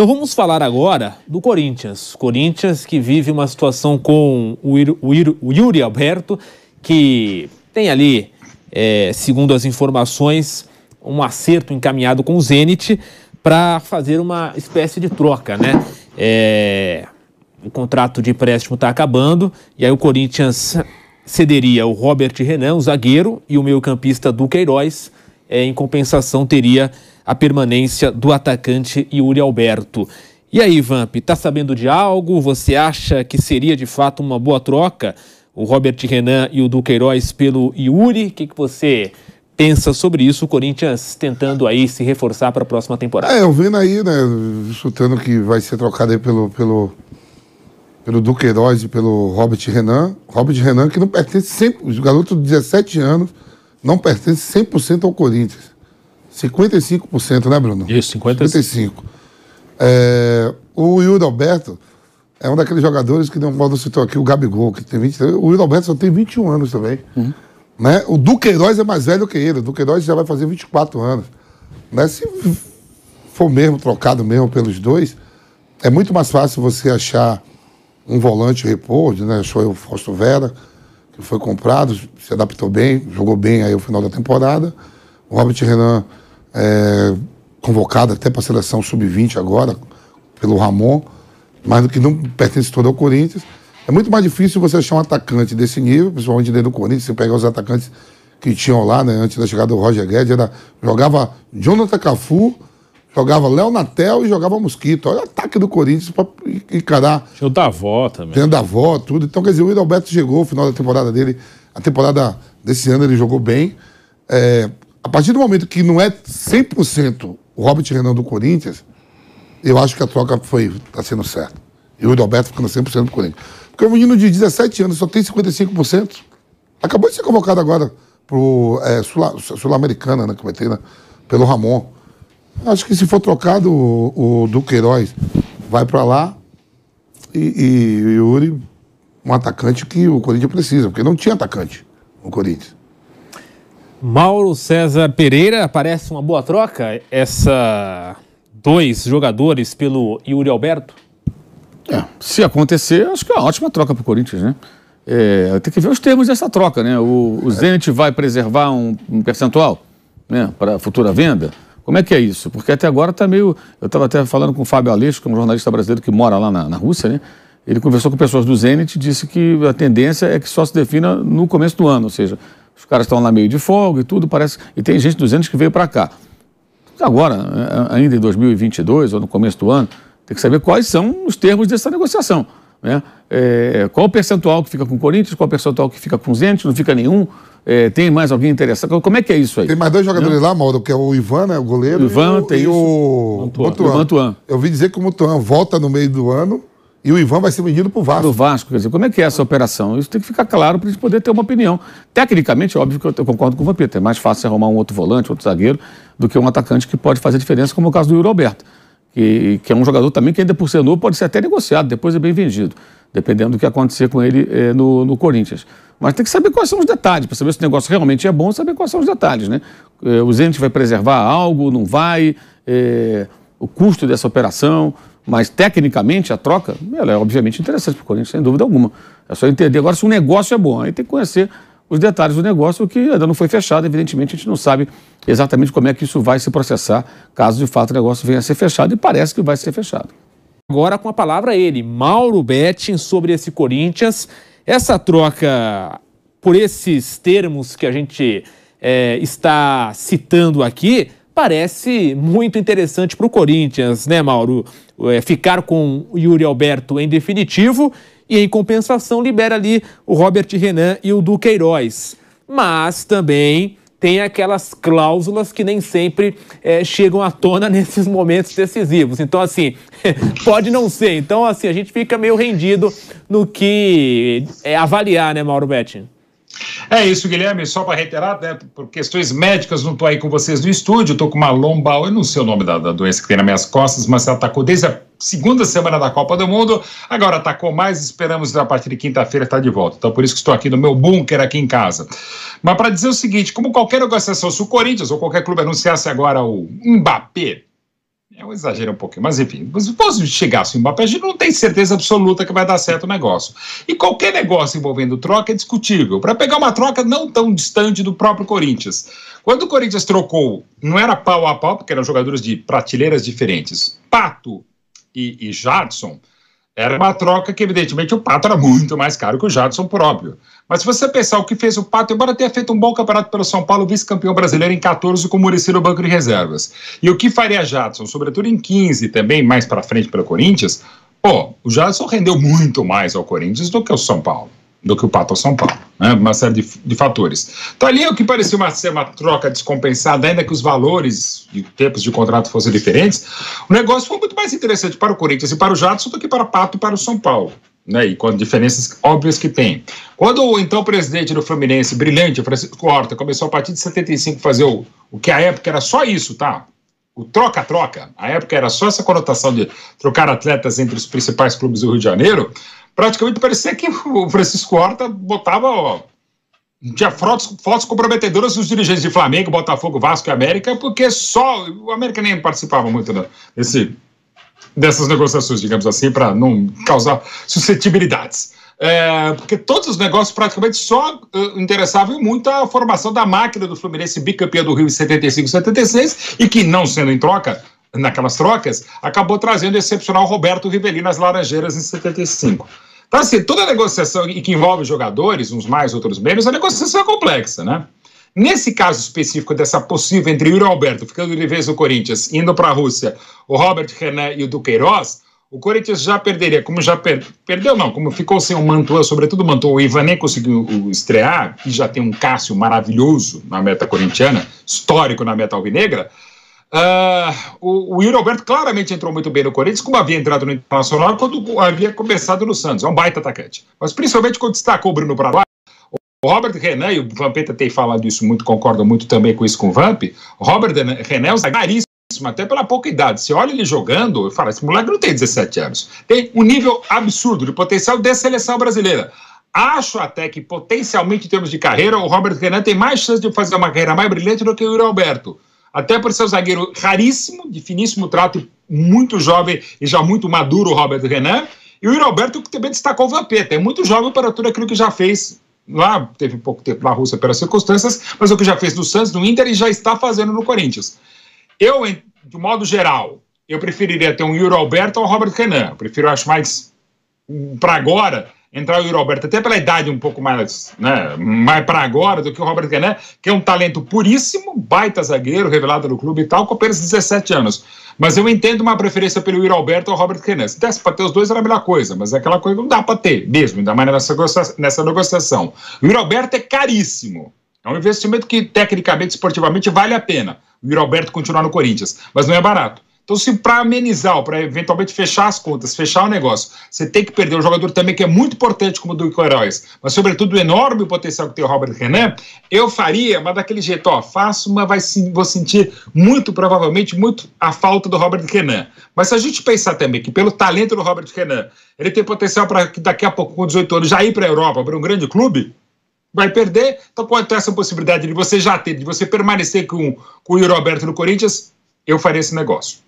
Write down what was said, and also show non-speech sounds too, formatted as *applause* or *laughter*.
Então vamos falar agora do Corinthians. Corinthians que vive uma situação com o, o, o Yuri Alberto, que tem ali, é, segundo as informações, um acerto encaminhado com o Zenit para fazer uma espécie de troca, né? É, o contrato de empréstimo está acabando e aí o Corinthians cederia o Robert Renan, o zagueiro, e o meio-campista Duqueiroz, é, em compensação teria a permanência do atacante Yuri Alberto. E aí, Vamp, tá sabendo de algo? Você acha que seria de fato uma boa troca? O Robert Renan e o Duqueiroz pelo Yuri? O que, que você pensa sobre isso, o Corinthians tentando aí se reforçar para a próxima temporada. É, eu vendo aí, né, chutando que vai ser trocado aí pelo, pelo, pelo Duqueiroz e pelo Robert Renan. Robert Renan que não pertence sempre. o garoto de 17 anos não pertence 100% ao Corinthians. 55%, né, Bruno? Isso, 55%. 55%. É, o Yuri Alberto é um daqueles jogadores que, como citou aqui, o Gabigol, que tem 23. O Yuri Alberto só tem 21 anos também. Uhum. Né? O Duqueiroz é mais velho que ele. O Duqueiroz já vai fazer 24 anos. Né? Se for mesmo trocado mesmo pelos dois, é muito mais fácil você achar um volante repouso, né? Achou o Fausto Vera, que foi comprado, se adaptou bem, jogou bem aí o final da temporada. O Robert Renan é, convocado até para a seleção sub-20 agora, pelo Ramon, mas que não pertence todo ao Corinthians. É muito mais difícil você achar um atacante desse nível, principalmente dentro do Corinthians, você pegar os atacantes que tinham lá, né, antes da chegada do Roger Guedes, era, jogava Jonathan Cafu, jogava Léo Natel e jogava Mosquito. Olha o ataque do Corinthians para encarar. Tinha o Davó também. Tinha o Davó, tudo. Então, quer dizer, o Alberto chegou, no final da temporada dele, a temporada desse ano ele jogou bem. É, a partir do momento que não é 100% o Robert Renan do Corinthians, eu acho que a troca foi está sendo certa. E o Roberto ficando 100% do Corinthians. Porque o menino de 17 anos só tem 55%. Acabou de ser convocado agora pro é, Sul-Americana, Sul né, que vai ter, né, pelo Ramon. Acho que se for trocado o, o Duqueiroz, vai para lá e, e, e o Yuri, um atacante que o Corinthians precisa, porque não tinha atacante no Corinthians. Mauro César Pereira, parece uma boa troca essa dois jogadores pelo Yuri Alberto? É, se acontecer, acho que é uma ótima troca para o Corinthians, né? É, tem que ver os termos dessa troca, né? O, o Zenit vai preservar um, um percentual né, para futura venda? Como é que é isso? Porque até agora está meio. Eu estava até falando com o Fábio Aleixo, que é um jornalista brasileiro que mora lá na, na Rússia, né? Ele conversou com pessoas do Zenit e disse que a tendência é que só se defina no começo do ano, ou seja, os caras estão lá meio de folga e tudo, parece. E tem gente dos anos que veio para cá. Agora, é, é, ainda em 2022 ou no começo do ano, tem que saber quais são os termos dessa negociação. Né? É, qual o percentual que fica com o Corinthians, qual o percentual que fica com os Zente não fica nenhum. É, tem mais alguém interessado? Como é que é isso aí? Tem mais dois jogadores não? lá, Mauro, que é o Ivan, né, o goleiro, o Ivan, e o, tem e o... Mantuan. Eu ouvi dizer que o Mantuan volta no meio do ano e o Ivan vai ser vendido para o Vasco. Do Vasco, quer dizer, como é que é essa operação? Isso tem que ficar claro para a gente poder ter uma opinião. Tecnicamente, é óbvio que eu, concordo com o Vampeta, é mais fácil arrumar um outro volante, outro zagueiro, do que um atacante que pode fazer diferença, como é o caso do Yuri Alberto, que, que é um jogador também que ainda por ser novo pode ser até negociado, depois é bem vendido, dependendo do que acontecer com ele é, no, no Corinthians. Mas tem que saber quais são os detalhes, para saber se o negócio realmente é bom, saber quais são os detalhes, né? É, o Zenit vai preservar algo, não vai, é, o custo dessa operação... Mas tecnicamente a troca, ela é obviamente interessante para o Corinthians, sem dúvida alguma. É só entender agora se o negócio é bom. Aí tem que conhecer os detalhes do negócio, que ainda não foi fechado, evidentemente, a gente não sabe exatamente como é que isso vai se processar, caso de fato o negócio venha a ser fechado, e parece que vai ser fechado. Agora com a palavra ele, Mauro Betting, sobre esse Corinthians. Essa troca, por esses termos que a gente é, está citando aqui, parece muito interessante para o Corinthians, né, Mauro? é, ficar com Yuri Alberto em definitivo e, em compensação, libera ali o Robert Renan e o Duqueiroz. Mas também tem aquelas cláusulas que nem sempre é, chegam à tona *laughs* nesses momentos decisivos. Então, assim, *laughs* pode não ser. Então, assim, a gente fica meio rendido no que é avaliar, né, Mauro Betting? É isso, Guilherme. Só para reiterar, né, por questões médicas, não estou aí com vocês no estúdio. Estou com uma lombal, eu não sei o nome da, da doença que tem nas minhas costas, mas ela atacou desde a segunda semana da Copa do Mundo. Agora atacou mais, esperamos a partir de quinta-feira estar tá de volta. Então, por isso que estou aqui no meu bunker aqui em casa. Mas para dizer o seguinte, como qualquer negociação, se o Corinthians ou qualquer clube anunciasse agora o Mbappé, é um exagero um pouquinho, mas enfim, se fosse chegar assim, Mbappé, a gente não tem certeza absoluta que vai dar certo o negócio. E qualquer negócio envolvendo troca é discutível. Para pegar uma troca não tão distante do próprio Corinthians. Quando o Corinthians trocou, não era pau a pau, porque eram jogadores de prateleiras diferentes, Pato e, e Jadson, era uma troca que, evidentemente, o Pato era muito mais caro que o Jadson próprio. Mas se você pensar o que fez o Pato, embora tenha feito um bom campeonato pelo São Paulo, vice-campeão brasileiro em 14 com o Muricy no banco de reservas. E o que faria Jadson, sobretudo em 15 também, mais para frente pelo Corinthians, pô, o Jadson rendeu muito mais ao Corinthians do que o São Paulo do que o Pato ao São Paulo, né? uma série de, de fatores. Então ali é o que parecia uma, ser uma troca descompensada, ainda que os valores e tempos de contrato fossem diferentes, o negócio foi muito mais interessante para o Corinthians e para o Jadson do que para o Pato e para o São Paulo. Né, e com diferenças óbvias que tem. Quando então, o então presidente do Fluminense, brilhante, Francisco Horta, começou a partir de 75 fazer o, o que à época era só isso, tá? O troca-troca. A época era só essa conotação de trocar atletas entre os principais clubes do Rio de Janeiro praticamente parecia que o Francisco Horta botava. Ó, tinha fotos, fotos comprometedoras dos dirigentes de Flamengo, Botafogo, Vasco e América, porque só. O América nem participava muito né, desse, dessas negociações, digamos assim, para não causar suscetibilidades. É, porque todos os negócios praticamente só uh, interessavam muito a formação da máquina do Fluminense bicampeão do Rio em 75 76 e que, não sendo em troca, naquelas trocas, acabou trazendo o excepcional Roberto Rivelino às Laranjeiras em 75. Então, assim, toda negociação e que envolve jogadores, uns mais, outros menos, a negociação é complexa, né? Nesse caso específico dessa possível entre o Yuri Alberto, ficando de vez no Corinthians, indo para a Rússia, o Robert René e o Duqueiroz, o Corinthians já perderia, como já per perdeu, não, como ficou sem o Mantua, sobretudo o Mantua, o Ivan nem conseguiu estrear, e já tem um Cássio maravilhoso na meta corintiana, histórico na meta alvinegra, Uh, o, o Yuri Alberto claramente entrou muito bem no Corinthians, como havia entrado no Internacional quando havia começado no Santos. É um baita atacante. Mas principalmente quando destacou o Bruno Braguá, o Robert Renan, e o Vampeta tem falado isso muito, concordo muito também com isso com o Vamp, Robert Renan é um zagueirista até pela pouca idade. Você olha ele jogando e fala: esse moleque não tem 17 anos. Tem um nível absurdo de potencial de seleção brasileira. Acho até que, potencialmente, em termos de carreira, o Robert Renan tem mais chance de fazer uma carreira mais brilhante do que o Yuri Alberto. Até por ser um zagueiro raríssimo, de finíssimo trato, muito jovem e já muito maduro, o Robert Renan. E o Yuri Alberto, que também destacou o Vampeta, é muito jovem para tudo aquilo que já fez lá, teve pouco tempo na Rússia pelas circunstâncias, mas o que já fez no Santos, no Inter e já está fazendo no Corinthians. Eu, de modo geral, eu preferiria ter um Yuri Alberto ou um Robert Renan. Eu prefiro, acho mais, hum, para agora, entrar o Alberto até pela idade um pouco mais, né, mais para agora do que o Robert Guiné, que é um talento puríssimo, baita zagueiro, revelado no clube e tal, com apenas 17 anos. Mas eu entendo uma preferência pelo Yuri Alberto ao Robert Renan. Se desse para ter os dois, era a melhor coisa, mas é aquela coisa que não dá para ter mesmo, ainda mais nessa, nessa negociação. O Yuri Alberto é caríssimo. É um investimento que, tecnicamente, esportivamente, vale a pena. O Yuri Alberto continuar no Corinthians, mas não é barato. Então, se para amenizar, para eventualmente fechar as contas, fechar o negócio, você tem que perder um jogador também que é muito importante como o do Heróis, mas sobretudo o enorme potencial que tem o Robert Renan, eu faria, mas daquele jeito, ó, faço mas vai vou sentir muito provavelmente muito a falta do Robert Renan. Mas se a gente pensar também que pelo talento do Robert Renan, ele tem potencial para que daqui a pouco, com 18 anos, já ir para a Europa, para um grande clube, vai perder. Então, quanto ter essa possibilidade de você já ter, de você permanecer com, com o Alberto no Corinthians, eu faria esse negócio.